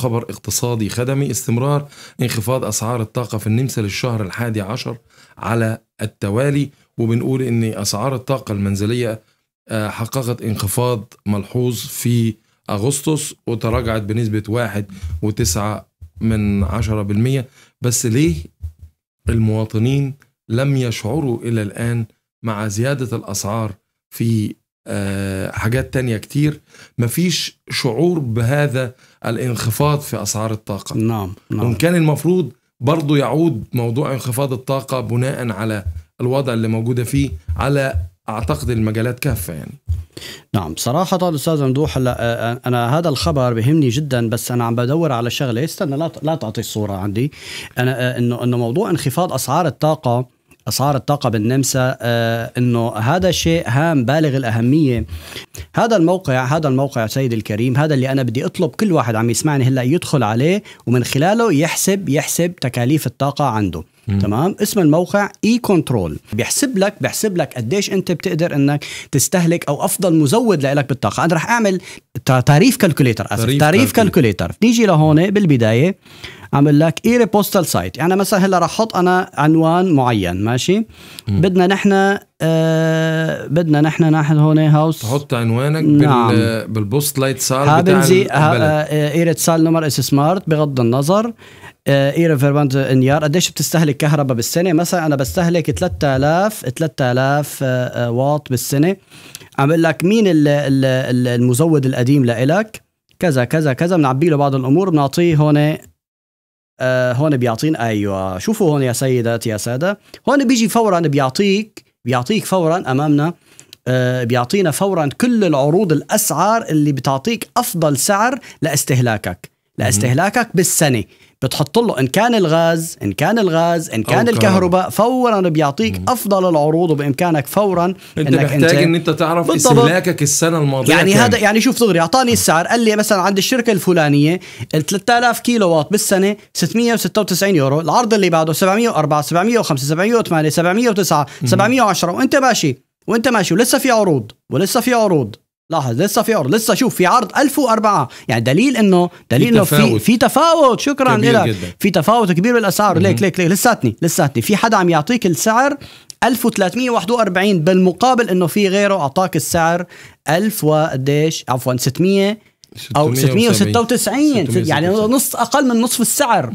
خبر اقتصادي خدمي استمرار انخفاض أسعار الطاقة في النمسا للشهر الحادي عشر على التوالي وبنقول إن أسعار الطاقة المنزلية آه، حققت انخفاض ملحوظ في أغسطس وتراجعت بنسبة واحد وتسعة من عشرة بالمية بس ليه المواطنين لم يشعروا إلى الآن مع زيادة الأسعار في آه، حاجات تانية كتير مفيش شعور بهذا الانخفاض في أسعار الطاقة نعم, نعم. وإن كان المفروض برضو يعود موضوع انخفاض الطاقة بناء على الوضع اللي موجودة فيه على أعتقد المجالات كافة يعني نعم صراحة أستاذ ممدوح هلا آه، آه، أنا هذا الخبر بهمني جدا بس أنا عم بدور على شغلة استنى لا لا تعطي الصورة عندي أنا إنه إنه موضوع انخفاض أسعار الطاقة اسعار الطاقه بالنمسا آه، انه هذا شيء هام بالغ الاهميه هذا الموقع هذا الموقع سيدي الكريم هذا اللي انا بدي اطلب كل واحد عم يسمعني هلا يدخل عليه ومن خلاله يحسب يحسب تكاليف الطاقه عنده تمام اسم الموقع اي كنترول بيحسب لك بيحسب لك قديش انت بتقدر انك تستهلك او افضل مزود لك بالطاقه انا رح اعمل تعريف كالكوليتر اسف تعريف, تعريف كالكوليتر نيجي لهون بالبدايه عمل لك اي بوستال سايت يعني مثلا هلا رح احط انا عنوان معين ماشي م. بدنا نحن آه بدنا نحن نحن هون هاوس تحط عنوانك نعم. بال بالبوست لايت سال بتاع آه، ايري سال نمر اس سمارت بغض النظر اي فيربانت انيار قديش بتستهلك كهرباء بالسنه مثلا انا بستهلك 3000 3000 آه، آه، واط بالسنه عم بقول لك مين الـ الـ المزود القديم لإلك كذا كذا كذا بنعبي له بعض الامور بنعطيه هون آه، هون بيعطينا ايوه شوفوا هون يا سيدات يا ساده هون بيجي فورا بيعطيك بيعطيك فورا امامنا آه، بيعطينا فورا كل العروض الاسعار اللي بتعطيك افضل سعر لاستهلاكك لاستهلاكك بالسنه بتحط له ان كان الغاز ان كان الغاز ان كان الكهرباء فورا بيعطيك مم. افضل العروض وبامكانك فورا انت انك محتاج انت, ان انت تعرف استهلاكك السنه الماضيه يعني كان. هذا يعني شوف دغري اعطاني السعر قال لي مثلا عند الشركه الفلانيه ال 3000 كيلو واط بالسنه 696 يورو العرض اللي بعده 704 705 708 709 مم. 710 وانت ماشي وانت ماشي ولسه في عروض ولسه في عروض لاحظ لسه في عرض لسه شوف في عرض 1004 يعني دليل انه دليل انه في في تفاوت شكرا لك في تفاوت كبير بالاسعار ليك ليك ليك لساتني لساتني في حدا عم يعطيك السعر 1341 بالمقابل انه في غيره اعطاك السعر 1000 وقديش عفوا 600 او 696 يعني نص اقل من نصف السعر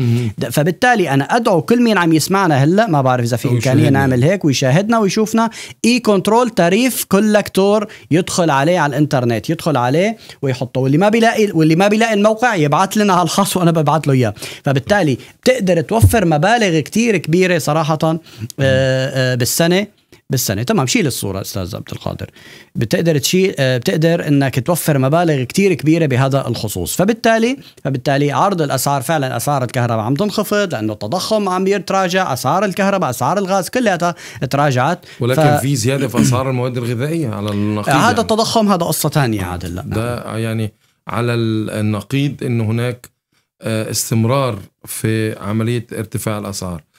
فبالتالي انا ادعو كل مين عم يسمعنا هلا ما بعرف اذا في امكانيه نعمل هيك ويشاهدنا ويشوفنا اي كنترول تاريف كولكتور يدخل عليه على الانترنت يدخل عليه ويحطه واللي ما بيلاقي واللي ما بيلاقي الموقع يبعث لنا على الخاص وانا ببعث له اياه فبالتالي بتقدر توفر مبالغ كتير كبيره صراحه آه، آه، بالسنه بالسنه تمام شيل الصوره استاذ عبد القادر بتقدر تشيل آه، بتقدر انك توفر مبالغ كتير كبيره بهذا الخصوص فبالتالي فبالتالي عرض الاسعار فعلا اسعار الكهرباء عم تنخفض لانه التضخم عم يتراجع اسعار الكهرباء اسعار الغاز كلها تراجعت ولكن ف... في زياده في اسعار المواد الغذائيه على النقيض آه، هذا يعني. التضخم هذا قصه ثانيه عادل لا. ده يعني على النقيض ان هناك آه، استمرار في عمليه ارتفاع الاسعار